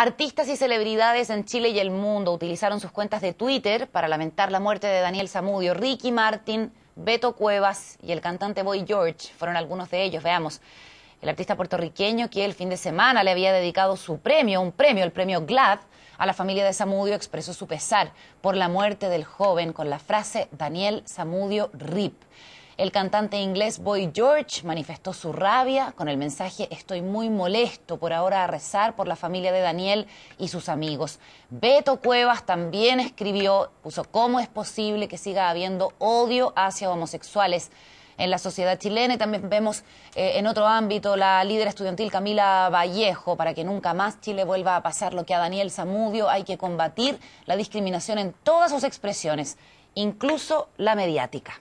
Artistas y celebridades en Chile y el mundo utilizaron sus cuentas de Twitter para lamentar la muerte de Daniel Samudio. Ricky Martin, Beto Cuevas y el cantante Boy George fueron algunos de ellos. Veamos, el artista puertorriqueño que el fin de semana le había dedicado su premio, un premio, el premio GLAD, a la familia de Samudio expresó su pesar por la muerte del joven con la frase Daniel Samudio RIP. El cantante inglés Boy George manifestó su rabia con el mensaje Estoy muy molesto por ahora a rezar por la familia de Daniel y sus amigos. Beto Cuevas también escribió, puso cómo es posible que siga habiendo odio hacia homosexuales en la sociedad chilena y también vemos eh, en otro ámbito la líder estudiantil Camila Vallejo, para que nunca más Chile vuelva a pasar lo que a Daniel Zamudio hay que combatir la discriminación en todas sus expresiones, incluso la mediática.